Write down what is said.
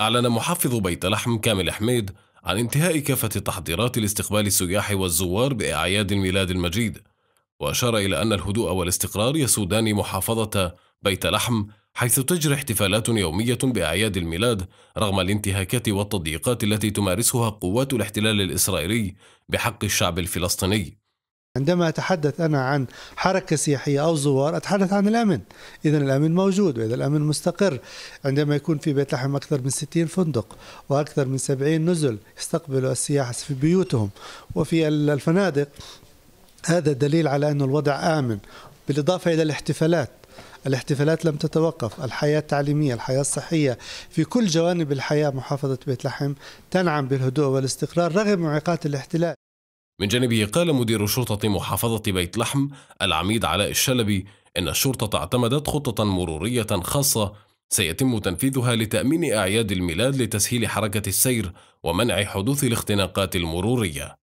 أعلن محافظ بيت لحم كامل حميد عن انتهاء كافة التحضيرات لاستقبال السياح والزوار بأعياد الميلاد المجيد وأشار إلى أن الهدوء والاستقرار يسودان محافظة بيت لحم حيث تجري احتفالات يومية بأعياد الميلاد رغم الانتهاكات والتضييقات التي تمارسها قوات الاحتلال الإسرائيلي بحق الشعب الفلسطيني عندما أتحدث أنا عن حركة سياحية أو زوار أتحدث عن الأمن إذا الأمن موجود وإذا الأمن مستقر عندما يكون في بيت لحم أكثر من 60 فندق وأكثر من 70 نزل يستقبلوا السياح في بيوتهم وفي الفنادق هذا دليل على أن الوضع آمن بالإضافة إلى الاحتفالات الاحتفالات لم تتوقف الحياة التعليمية الحياة الصحية في كل جوانب الحياة محافظة بيت لحم تنعم بالهدوء والاستقرار رغم معيقات الاحتلال من جانبه قال مدير شرطة محافظة بيت لحم العميد علاء الشلبي إن الشرطة اعتمدت خطة مرورية خاصة سيتم تنفيذها لتأمين أعياد الميلاد لتسهيل حركة السير ومنع حدوث الاختناقات المرورية